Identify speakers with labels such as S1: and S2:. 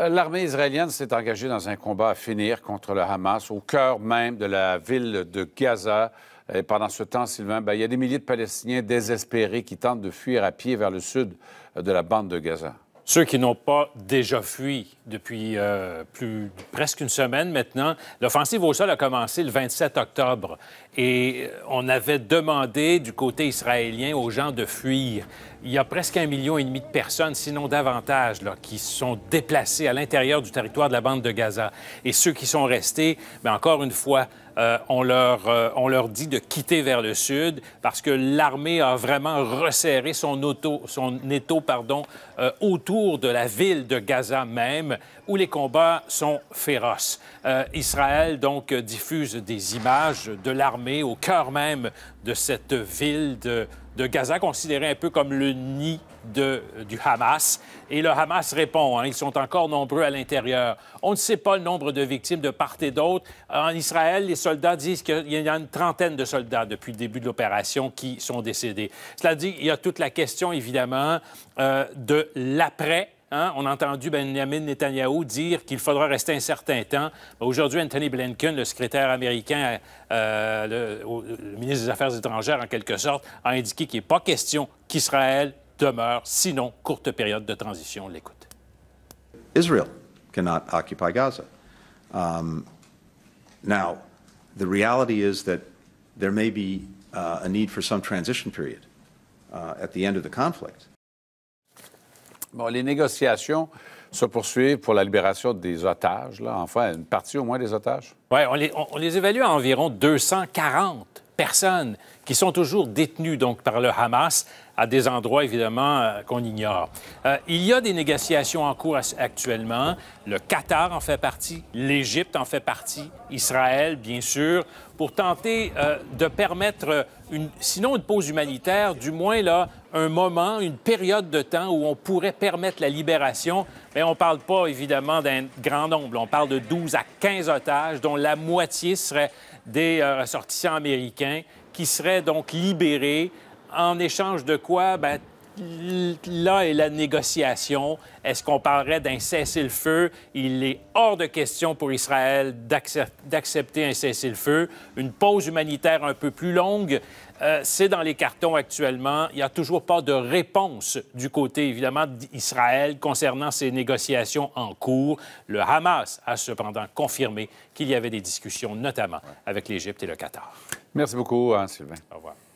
S1: Euh, l'armée israélienne s'est engagée dans un combat à finir contre le Hamas, au cœur même de la ville de Gaza. Et pendant ce temps, Sylvain, ben, il y a des milliers de Palestiniens désespérés qui tentent de fuir à pied vers le sud de la bande de Gaza. Ceux qui n'ont pas déjà fui
S2: depuis euh, presque une semaine maintenant, l'offensive au sol a commencé le 27 octobre et euh, on avait demandé du côté israélien aux gens de fuir. Il y a presque un million et demi de personnes, sinon davantage, là, qui sont déplacées à l'intérieur du territoire de la bande de Gaza. Et ceux qui sont restés, mais ben, encore une fois, euh, on, leur, euh, on leur dit de quitter vers le sud parce que l'armée a vraiment resserré son, auto, son étau pardon, euh, autour de la ville de Gaza même, où les combats sont féroces. Israël, donc, diffuse des images de l'armée au cœur même de cette ville de de Gaza, considéré un peu comme le nid du Hamas. Et le Hamas répond, hein, ils sont encore nombreux à l'intérieur. On ne sait pas le nombre de victimes de part et d'autre. En Israël, les soldats disent qu'il y a une trentaine de soldats depuis le début de l'opération qui sont décédés. Cela dit, il y a toute la question, évidemment, euh, de l'après Hein? On a entendu Benjamin Netanyahu dire qu'il faudra rester un certain temps. Aujourd'hui, Anthony Blinken, le secrétaire américain, euh, le, ministre des Affaires étrangères en quelque sorte, a indiqué qu'il n'est pas question qu'Israël demeure, sinon courte période de transition. l'écoute. Israel cannot occupy Gaza. Um, now, the reality is that there may be uh, a need for some transition period uh, at the end of the conflict.
S1: Bon, les négociations se poursuivre pour la libération des otages, là, enfin, une partie au moins des otages? Oui, on les, on, les évalue à environ
S2: 240 personnes qui sont toujours détenues donc par le Hamas à des endroits évidemment euh, qu'on ignore. Euh, il y a des négociations en cours actuellement. Le Qatar en fait partie, l'Égypte en fait partie, Israël bien sûr, pour tenter euh, de permettre une, sinon une pause humanitaire, du moins là un moment, une période de temps où on pourrait permettre la libération mais on ne parle pas, évidemment, d'un grand nombre. On parle de 12 à 15 otages, dont la moitié seraient des euh, ressortissants américains qui seraient donc libérés en échange de quoi ben, là est la négociation. Est-ce qu'on parlerait d'un cessez-le-feu? Il est hors de question pour Israël d'accepter un cessez-le-feu. Une pause humanitaire un peu plus longue, euh, c'est dans les cartons actuellement. Il n'y a toujours pas de réponse du côté, évidemment, d'Israël concernant ces négociations en cours. Le Hamas a cependant confirmé qu'il y avait des discussions, notamment avec l'Égypte et le Qatar. Merci beaucoup, Sylvain. Au revoir.